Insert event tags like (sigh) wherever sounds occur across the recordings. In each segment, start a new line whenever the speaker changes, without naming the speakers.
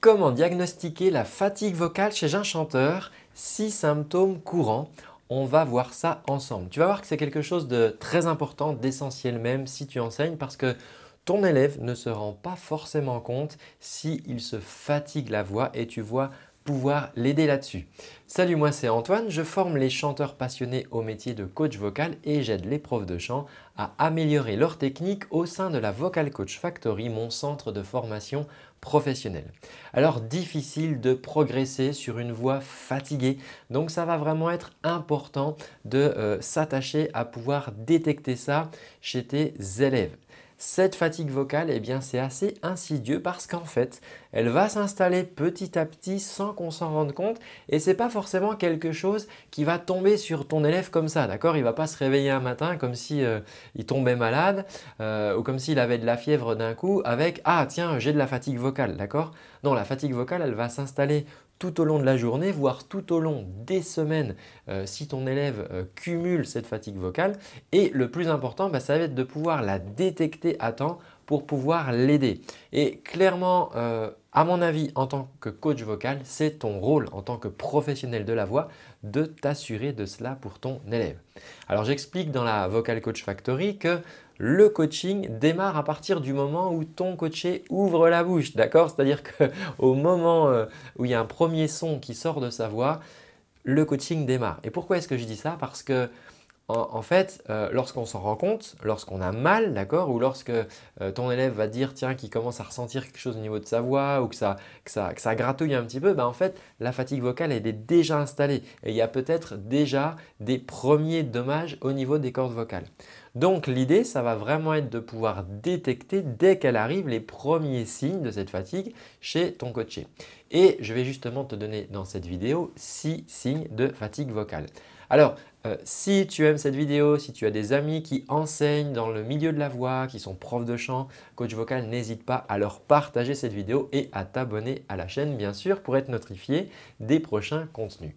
Comment diagnostiquer la fatigue vocale chez un chanteur Six symptômes courants. On va voir ça ensemble. Tu vas voir que c'est quelque chose de très important, d'essentiel même si tu enseignes parce que ton élève ne se rend pas forcément compte s'il se fatigue la voix et tu vois pouvoir l'aider là-dessus. Salut, moi c'est Antoine, je forme les chanteurs passionnés au métier de coach vocal et j'aide les profs de chant à améliorer leur technique au sein de la Vocal Coach Factory, mon centre de formation professionnelle. Alors difficile de progresser sur une voix fatiguée, donc ça va vraiment être important de euh, s'attacher à pouvoir détecter ça chez tes élèves. Cette fatigue vocale, eh bien, c'est assez insidieux parce qu'en fait, elle va s'installer petit à petit sans qu'on s'en rende compte et c'est pas forcément quelque chose qui va tomber sur ton élève comme ça, d'accord Il va pas se réveiller un matin comme si euh, il tombait malade euh, ou comme s'il avait de la fièvre d'un coup avec ah tiens, j'ai de la fatigue vocale, d'accord Non, la fatigue vocale, elle va s'installer tout au long de la journée, voire tout au long des semaines euh, si ton élève euh, cumule cette fatigue vocale. Et le plus important, bah, ça va être de pouvoir la détecter à temps pour pouvoir l'aider. Et clairement, euh, à mon avis, en tant que coach vocal, c'est ton rôle en tant que professionnel de la voix de t'assurer de cela pour ton élève. Alors j'explique dans la Vocal Coach Factory que le coaching démarre à partir du moment où ton coaché ouvre la bouche, d'accord C'est-à-dire qu'au (laughs) moment euh, où il y a un premier son qui sort de sa voix, le coaching démarre. Et pourquoi est-ce que je dis ça Parce que en, fait, euh, lorsqu'on s'en rend compte, lorsqu'on a mal, d'accord, ou lorsque euh, ton élève va dire, tiens, qu'il commence à ressentir quelque chose au niveau de sa voix, ou que ça, que ça, ça gratouille un petit peu, ben, en fait, la fatigue vocale, elle est déjà installée. Et il y a peut-être déjà des premiers dommages au niveau des cordes vocales. Donc l'idée, ça va vraiment être de pouvoir détecter dès qu'elle arrive les premiers signes de cette fatigue chez ton coaché. Et je vais justement te donner dans cette vidéo 6 signes de fatigue vocale. Alors, euh, si tu aimes cette vidéo, si tu as des amis qui enseignent dans le milieu de la voix, qui sont profs de chant, coach vocal, n'hésite pas à leur partager cette vidéo et à t'abonner à la chaîne, bien sûr, pour être notifié des prochains contenus.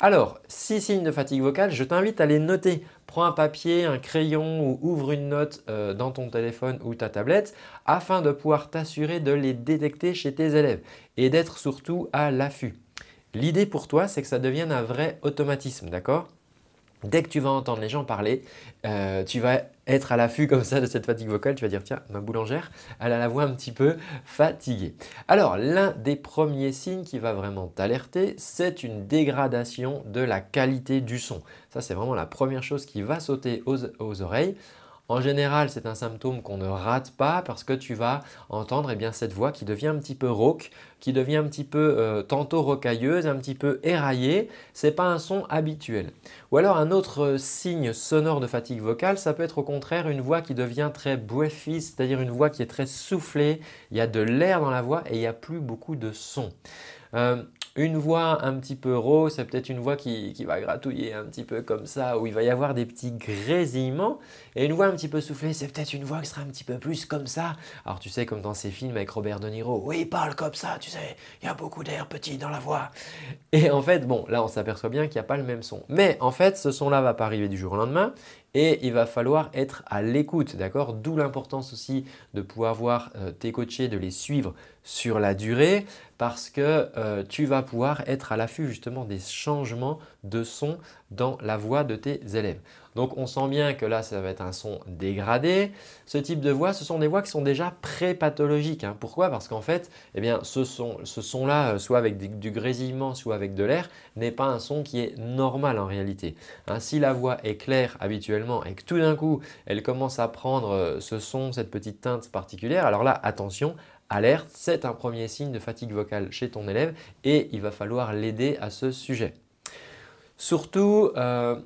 Alors, six signes de fatigue vocale, je t'invite à les noter. Prends un papier, un crayon ou ouvre une note euh, dans ton téléphone ou ta tablette afin de pouvoir t'assurer de les détecter chez tes élèves et d'être surtout à l'affût. L'idée pour toi, c'est que ça devienne un vrai automatisme, d'accord Dès que tu vas entendre les gens parler, euh, tu vas être à l'affût comme ça de cette fatigue vocale, tu vas dire tiens, ma boulangère, elle a la voix un petit peu fatiguée. Alors, l'un des premiers signes qui va vraiment t'alerter, c'est une dégradation de la qualité du son. Ça, c'est vraiment la première chose qui va sauter aux oreilles. En général, c'est un symptôme qu'on ne rate pas parce que tu vas entendre et eh bien, cette voix qui devient un petit peu rauque, qui devient un petit peu euh, tantôt rocailleuse, un petit peu éraillée. Ce n'est pas un son habituel. Ou alors un autre euh, signe sonore de fatigue vocale, ça peut être au contraire une voix qui devient très boiffie, c'est-à-dire une voix qui est très soufflée. Il y a de l'air dans la voix et il n'y a plus beaucoup de son. Euh, une voix un petit peu rauque, c'est peut-être une voix qui, va gratouiller un petit peu comme ça, où il va y avoir des petits grésillements, et une voix un petit peu soufflée, c'est peut-être une voix qui sera un petit peu plus comme ça. Alors tu sais, comme dans ces films avec Robert De Niro, oui, il parle comme ça, tu sais, il y a beaucoup d'air petit dans la voix. Et en fait, bon, là on s'aperçoit bien qu'il n'y a pas le même son. Mais en fait, ce son-là va pas arriver du jour au lendemain, et il va falloir être à l'écoute, d'accord D'où l'importance aussi de pouvoir voir euh, tes coachés, de les suivre sur la durée, parce que euh, tu vas pouvoir être à l'affût justement des changements de son dans la voix de tes élèves. Donc on sent bien que là, ça va être un son dégradé. Ce type de voix, ce sont des voix qui sont déjà pré-pathologiques. Hein. Pourquoi Parce qu'en fait, eh bien, ce son-là, euh, soit avec du, grésillement, soit avec de l'air, n'est pas un son qui est normal en réalité. Hein. si la voix est claire habituellement et que tout d'un coup, elle commence à prendre euh, ce son, cette petite teinte particulière, alors là, attention, alerte, c'est un premier signe de fatigue vocale chez ton élève et il va falloir l'aider à ce sujet. Surtout, euh,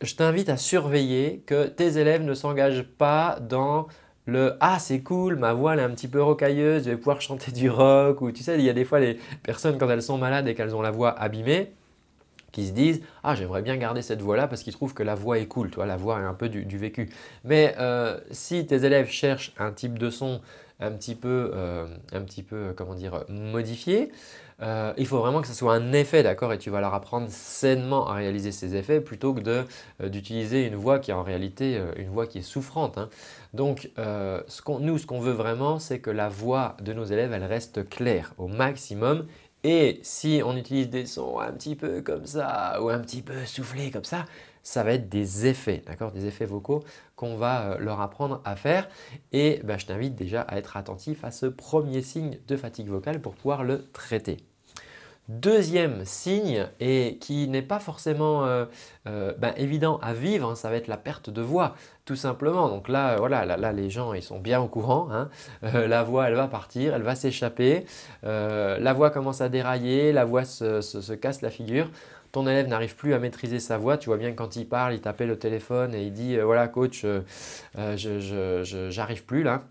je t'invite à surveiller que tes élèves ne s'engagent pas dans le « Ah, c'est cool, ma voix elle est un petit peu rocailleuse, je vais pouvoir chanter du rock » ou tu sais, il y a des fois les personnes quand elles sont malades et qu'elles ont la voix abîmée, qui se disent « Ah, j'aimerais bien garder cette voix-là parce qu'ils trouvent que la voix est cool, toi, la voix est un peu du, vécu. » Mais euh, si tes élèves cherchent un type de son un petit peu, euh, un petit peu comment dire, modifié. Euh, il faut vraiment que ce soit un effet, d'accord Et tu vas leur apprendre sainement à réaliser ces effets plutôt que euh, d'utiliser une voix qui est en réalité une voix qui est souffrante. Hein. Donc, ce nous, ce qu'on veut vraiment, c'est que la voix de nos élèves, elle reste claire au maximum. Et si on utilise des sons un petit peu comme ça ou un petit peu soufflés comme ça, ça va être des effets, d'accord Des effets vocaux qu'on va euh, leur apprendre à faire. Et bah, je t'invite déjà à être attentif à ce premier signe de fatigue vocale pour pouvoir le traiter. Deuxième signe, et qui n'est pas forcément euh, euh, ben, évident à vivre, hein, ça va être la perte de voix, tout simplement. Donc là, voilà, là, les gens, ils sont bien au courant. Hein. la voix, elle va partir, elle va s'échapper. la voix commence à dérailler, la voix se casse la figure ton élève n'arrive plus à maîtriser sa voix, tu vois bien quand il parle, il tapait le téléphone et il dit euh, voilà coach, euh, euh, je je j'arrive plus là,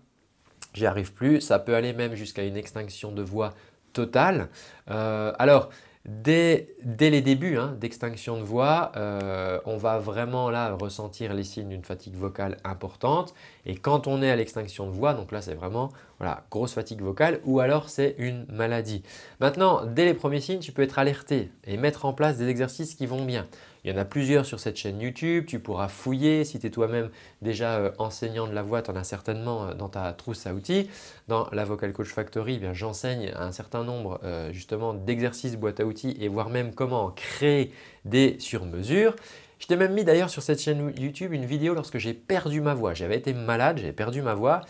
j'y arrive plus. Ça peut aller même jusqu'à une extinction de voix totale. alors Dès, les débuts hein, d'extinction de voix, euh, on va vraiment là ressentir les signes d'une fatigue vocale importante. Et quand on est à l'extinction de voix, donc là c'est vraiment grosse fatigue vocale ou alors c'est une maladie. Maintenant, dès les premiers signes, tu peux être alerté et mettre en place des exercices qui vont bien. Il y en a plusieurs sur cette chaîne YouTube, tu pourras fouiller. Si tu es toi-même déjà euh, enseignant de la voix, tu en as certainement euh, dans ta trousse à outils. Dans la Vocal Coach Factory, eh bien j'enseigne un certain nombre euh, justement d'exercices boîte à outils et voire même comment créer des sur Je t'ai même mis d'ailleurs sur cette chaîne YouTube une vidéo lorsque j'ai perdu ma voix. J'avais été malade, j'ai perdu ma voix.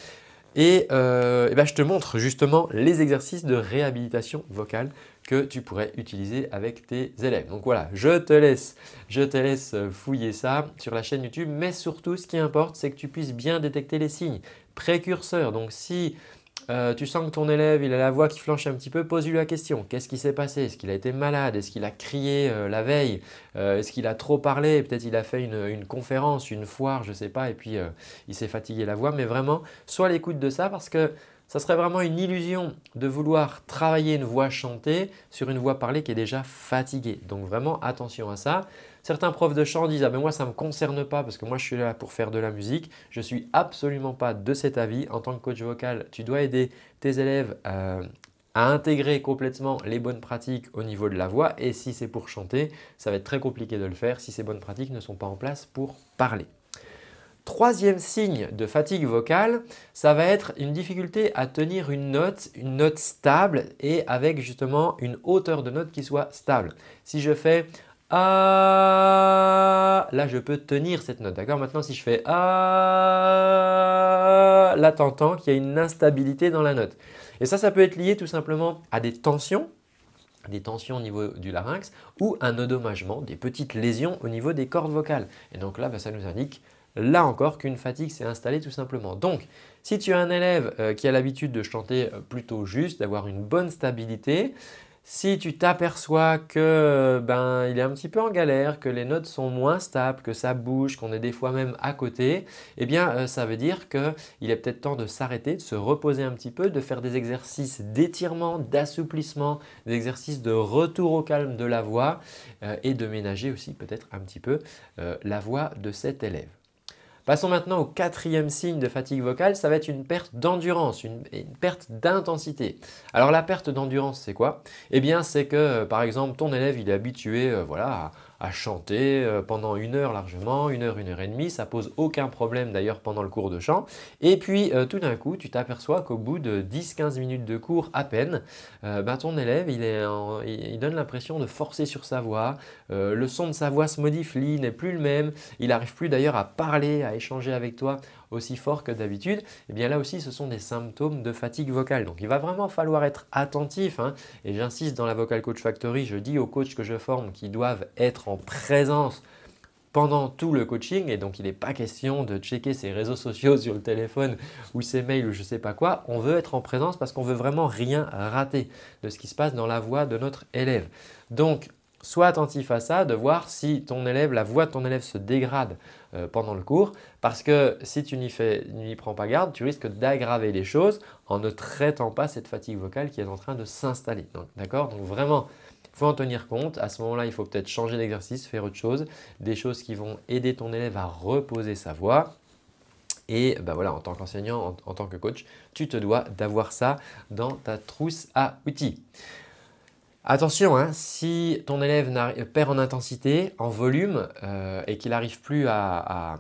Et, euh, ben, je te montre justement les exercices de réhabilitation vocale que tu pourrais utiliser avec tes élèves. Donc voilà, je te laisse, je te laisse euh, fouiller ça sur la chaîne YouTube, mais surtout ce qui importe, c'est que tu puisses bien détecter les signes précurseurs. Donc si euh, tu sens que ton élève, il a la voix qui flanche un petit peu, pose-lui la question. Qu'est-ce qui s'est passé Est-ce qu'il a été malade Est-ce qu'il a crié euh, la veille euh, Est-ce qu'il a trop parlé Peut-être il a fait une, conférence, une foire, je ne sais pas, et puis il s'est fatigué la voix. Mais vraiment, sois l'écoute de ça parce que ça serait vraiment une illusion de vouloir travailler une voix chantée sur une voix parlée qui est déjà fatiguée. Donc vraiment attention à ça. Certains profs de chant disent Ah ben moi ça ne me concerne pas parce que moi je suis là pour faire de la musique. Je ne suis absolument pas de cet avis. En tant que coach vocal, tu dois aider tes élèves euh, à intégrer complètement les bonnes pratiques au niveau de la voix. Et si c'est pour chanter, ça va être très compliqué de le faire si ces bonnes pratiques ne sont pas en place pour parler. Troisième signe de fatigue vocale, ça va être une difficulté à tenir une note, une note stable et avec justement une hauteur de note qui soit stable. Si je fais ah, là je peux tenir cette note, d'accord Maintenant si je fais ah, là entends qu'il y a une instabilité dans la note. Et ça, ça peut être lié tout simplement à des tensions, des tensions au niveau du larynx ou un endommagement, des petites lésions au niveau des cordes vocales. Et donc là, bah, ça nous indique là encore qu'une fatigue s'est installée tout simplement. Donc, si tu as un élève euh, qui a l'habitude de chanter euh, plutôt juste, d'avoir une bonne stabilité, si tu t'aperçois que ben il est un petit peu en galère, que les notes sont moins stables, que ça bouge, qu'on est des fois même à côté, eh bien euh, ça veut dire qu'il est peut-être temps de s'arrêter, de se reposer un petit peu, de faire des exercices d'étirement, d'assouplissement, des exercices de retour au calme de la voix euh, et de ménager aussi peut-être un petit peu euh, la voix de cet élève. Passons maintenant au quatrième signe de fatigue vocale, ça va être une perte d'endurance, une, perte d'intensité. Alors la perte d'endurance, c'est quoi Eh bien, c'est que, euh, par exemple, ton élève, il est habitué euh, voilà, à à chanter euh, pendant une heure largement, une heure, une heure et demie, ça pose aucun problème d'ailleurs pendant le cours de chant. Et puis euh, tout d'un coup, tu t'aperçois qu'au bout de 10-15 minutes de cours à peine, euh, bah, ton élève, il, est donne l'impression de forcer sur sa voix, le son de sa voix se modifie, n'est plus le même, il n'arrive plus d'ailleurs à parler, à échanger avec toi aussi fort que d'habitude, et eh bien là aussi, ce sont des symptômes de fatigue vocale. Donc il va vraiment falloir être attentif. Hein. et j'insiste dans la Vocal Coach Factory, je dis aux coachs que je forme qu'ils doivent être en présence pendant tout le coaching, et donc il n'est pas question de checker ses réseaux sociaux sur le téléphone ou ses mails ou je ne sais pas quoi, on veut être en présence parce qu'on veut vraiment rien rater de ce qui se passe dans la voix de notre élève. Donc Sois attentif à ça, de voir si ton élève, la voix de ton élève se dégrade euh, pendant le cours, parce que si tu n'y prends pas garde, tu risques d'aggraver les choses en ne traitant pas cette fatigue vocale qui est en train de s'installer. D'accord Donc vraiment, il faut en tenir compte. À ce moment-là, il faut peut-être changer d'exercice, faire autre chose, des choses qui vont aider ton élève à reposer sa voix. Et bah, voilà, en tant qu'enseignant, en tant que coach, tu te dois d'avoir ça dans ta trousse à outils. Attention, hein, si ton élève euh, perd en intensité, en volume, euh, et qu'il n'arrive plus à,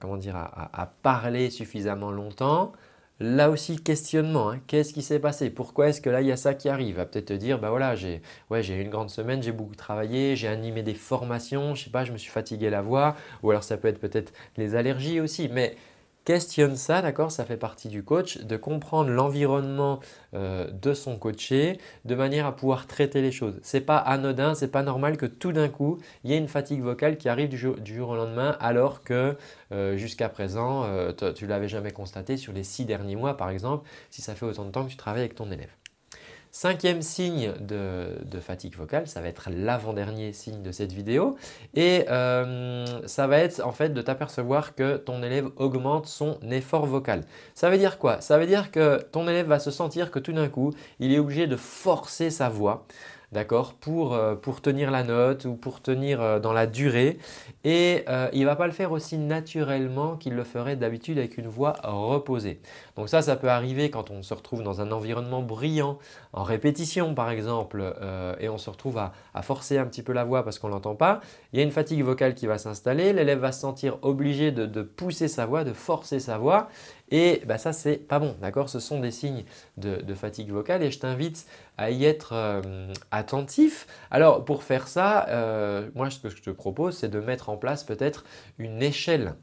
comment dire, à, parler suffisamment longtemps, là aussi questionnement. Hein. Qu'est-ce qui s'est passé Pourquoi est-ce que là, il y a ça qui arrive Va peut-être te dire, bah voilà, j'ai ouais, une grande semaine, j'ai beaucoup travaillé, j'ai animé des formations, je sais pas, je me suis fatigué la voix, ou alors ça peut être peut-être les allergies aussi, mais questionne ça, d'accord Ça fait partie du coach, de comprendre l'environnement euh, de son coaché de manière à pouvoir traiter les choses. C'est pas anodin, c'est pas normal que tout d'un coup, il y ait une fatigue vocale qui arrive du jour, au lendemain alors que euh, jusqu'à présent, euh, tu tu l'avais jamais constaté sur les six derniers mois par exemple, si ça fait autant de temps que tu travailles avec ton élève. Cinquième signe de, fatigue vocale, ça va être l'avant-dernier signe de cette vidéo. Et euh, ça va être en fait de t'apercevoir que ton élève augmente son effort vocal. Ça veut dire quoi Ça veut dire que ton élève va se sentir que tout d'un coup, il est obligé de forcer sa voix d'accord, euh, pour, tenir la note ou pour tenir euh, dans la durée. Et euh, il ne va pas le faire aussi naturellement qu'il le ferait d'habitude avec une voix reposée. Donc ça, ça peut arriver quand on se retrouve dans un environnement brillant, en répétition par exemple, et on se retrouve à, forcer un petit peu la voix parce qu'on ne l'entend pas. Il y a une fatigue vocale qui va s'installer, l'élève va se sentir obligé de pousser sa voix, de forcer sa voix, et bah, ça, c'est pas bon, d'accord Ce sont des signes de, fatigue vocale et je t'invite à y être euh, attentif. Alors, pour faire ça, euh, moi, ce que je te propose, c'est de mettre en place peut-être une échelle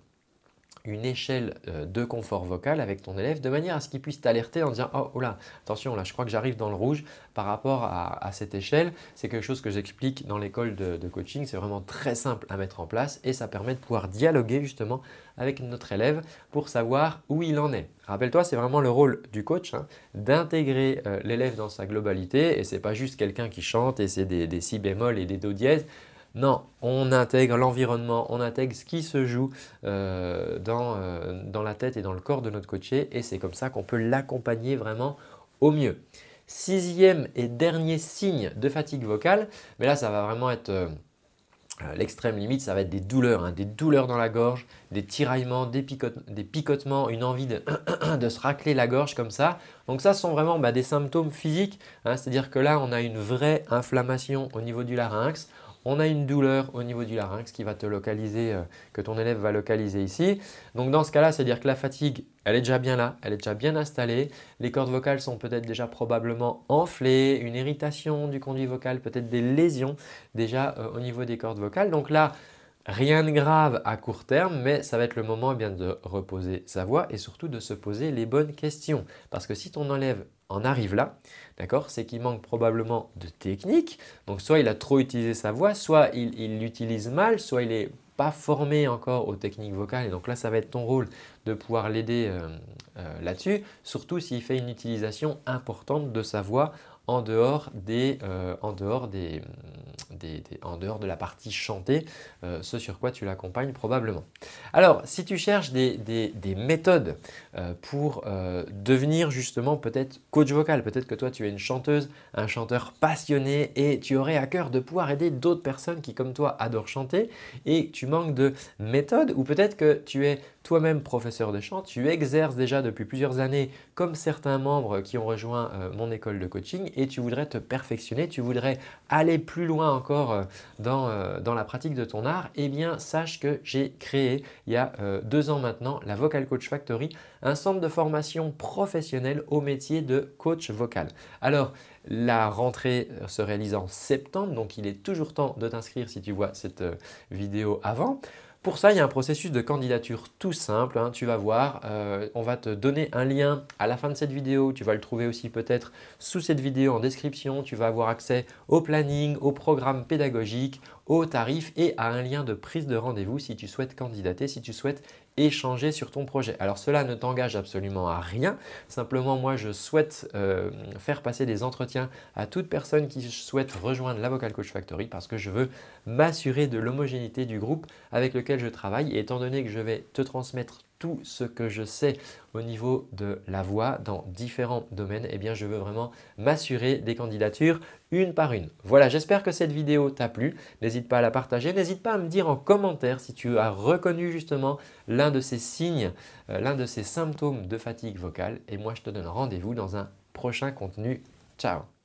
une échelle euh, de confort vocal avec ton élève de manière à ce qu'il puisse t'alerter en disant oh, oh là, attention là, je crois que j'arrive dans le rouge par rapport à, cette échelle. C'est quelque chose que j'explique dans l'école de, coaching, c'est vraiment très simple à mettre en place et ça permet de pouvoir dialoguer justement avec notre élève pour savoir où il en est. Rappelle-toi, c'est vraiment le rôle du coach hein, d'intégrer euh, l'élève dans sa globalité et c'est pas juste quelqu'un qui chante et c'est des, si bémol et des do dièse. Non, on intègre l'environnement, on intègre ce qui se joue euh, euh, dans, la tête et dans le corps de notre coaché et c'est comme ça qu'on peut l'accompagner vraiment au mieux. Sixième et dernier signe de fatigue vocale, mais là ça va vraiment être... Euh, l'extrême limite, ça va être des douleurs, hein, des douleurs dans la gorge, des tiraillements, des, picotements, une envie (coughs) de, se racler la gorge comme ça. Donc ça, ce sont vraiment bah, des symptômes physiques, hein, c'est-à-dire que là, on a une vraie inflammation au niveau du larynx, on a une douleur au niveau du larynx qui va te localiser, euh, que ton élève va localiser ici. Donc dans ce cas-là, c'est-à-dire que la fatigue, elle est déjà bien là, elle est déjà bien installée, les cordes vocales sont peut-être déjà probablement enflées, une irritation du conduit vocal, peut-être des lésions déjà euh, au niveau des cordes vocales. Donc là, Rien de grave à court terme, mais ça va être le moment eh bien, de reposer sa voix et surtout de se poser les bonnes questions. Parce que si ton enlève en arrive là, d'accord, c'est qu'il manque probablement de technique. Donc soit il a trop utilisé sa voix, soit il l'utilise mal, soit il n'est pas formé encore aux techniques vocales. Et donc là, ça va être ton rôle de pouvoir l'aider euh, euh, là-dessus, surtout s'il fait une utilisation importante de sa voix en dehors, des, euh, en, dehors des, des, en dehors de la partie chantée, euh, ce sur quoi tu l'accompagnes probablement. Alors, si tu cherches des, méthodes euh, pour devenir justement peut-être coach vocal, peut-être que toi tu es une chanteuse, un chanteur passionné et tu aurais à cœur de pouvoir aider d'autres personnes qui comme toi adorent chanter et tu manques de méthodes ou peut-être que tu es toi-même, professeur de chant, tu exerces déjà depuis plusieurs années comme certains membres qui ont rejoint euh, mon école de coaching et tu voudrais te perfectionner, tu voudrais aller plus loin encore euh, dans, euh, dans, la pratique de ton art. Eh bien, sache que j'ai créé il y a deux ans maintenant la Vocal Coach Factory, un centre de formation professionnelle au métier de coach vocal. Alors, la rentrée se réalise en septembre, donc il est toujours temps de t'inscrire si tu vois cette vidéo avant. Pour ça, il y a un processus de candidature tout simple, hein. tu vas voir, euh, on va te donner un lien à la fin de cette vidéo, tu vas le trouver aussi peut-être sous cette vidéo en description, tu vas avoir accès au planning, au programme pédagogique, aux tarifs et à un lien de prise de rendez-vous si tu souhaites candidater, si tu souhaites échanger sur ton projet. Alors cela ne t'engage absolument à rien, simplement moi je souhaite euh, faire passer des entretiens à toute personne qui souhaite rejoindre la Vocal Coach Factory parce que je veux m'assurer de l'homogénéité du groupe avec lequel je travaille et étant donné que je vais te transmettre tout ce que je sais au niveau de la voix dans différents domaines, eh bien je veux vraiment m'assurer des candidatures une par une. Voilà, j'espère que cette vidéo t'a plu. N'hésite pas à la partager, n'hésite pas à me dire en commentaire si tu as reconnu justement l'un de ces signes, euh, l'un de ces symptômes de fatigue vocale. Et moi, je te donne rendez-vous dans un prochain contenu. Ciao